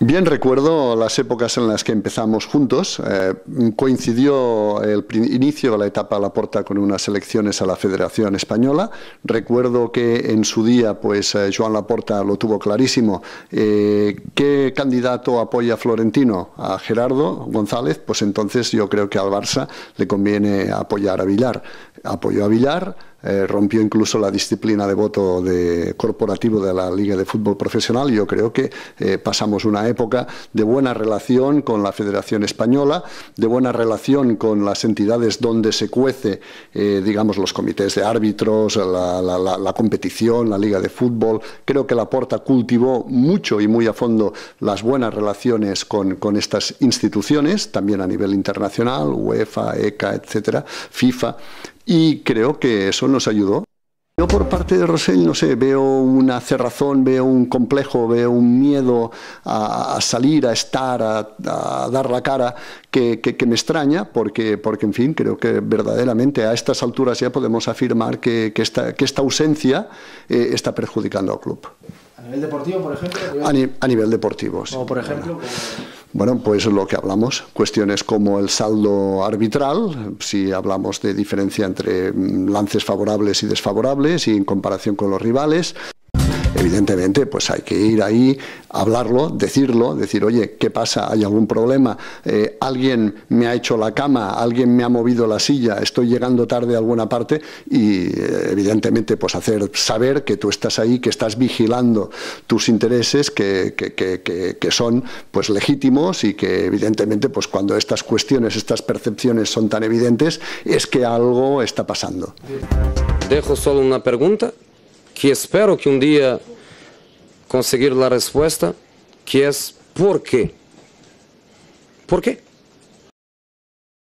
Bien recuerdo las épocas en las que empezamos juntos. Eh, coincidió el inicio de la etapa la Laporta con unas elecciones a la Federación Española. Recuerdo que en su día, pues eh, Joan Laporta lo tuvo clarísimo. Eh, ¿Qué candidato apoya Florentino? ¿A Gerardo González? Pues entonces yo creo que al Barça le conviene apoyar a Villar. Apoyo a Villar eh, rompió incluso la disciplina de voto de, corporativo de la Liga de Fútbol Profesional. Yo creo que eh, pasamos una época de buena relación con la Federación Española, de buena relación con las entidades donde se cuece, eh, digamos, los comités de árbitros, la, competición, la Liga de Fútbol. Creo que la Porta cultivó mucho y muy a fondo las buenas relaciones con, con estas instituciones, también a nivel internacional, UEFA, ECA, etcétera, FIFA y creo que eso nos ayudó. Yo por parte de Rosell, no sé, veo una cerrazón, veo un complejo, veo un miedo a, salir, a estar, a, dar la cara, que, que, me extraña, porque, porque, en fin, creo que verdaderamente a estas alturas ya podemos afirmar que, que esta, esta, ausencia eh, está perjudicando al club. ¿A nivel deportivo, por ejemplo? A, nivel deportivo, sí. ¿O por ejemplo? Bueno, pues lo que hablamos, cuestiones como el saldo arbitral, si hablamos de diferencia entre mm, lances favorables y desfavorables y en comparación con los rivales, evidentemente pues hay que ir ahí, hablarlo, decirlo, decir, oye, ¿qué pasa? ¿Hay algún problema? Eh, ¿Alguien me ha hecho la cama? ¿Alguien me ha movido la silla? ¿Estoy llegando tarde a alguna parte? Y eh, evidentemente pues hacer saber que tú estás ahí, que estás vigilando tus intereses que, que, que, que son pues legítimos y que evidentemente pues cuando estas cuestiones, estas percepciones son tan evidentes, es que algo está pasando. Dejo solo una pregunta que espero que un día conseguir la respuesta, que es ¿por qué? ¿Por qué?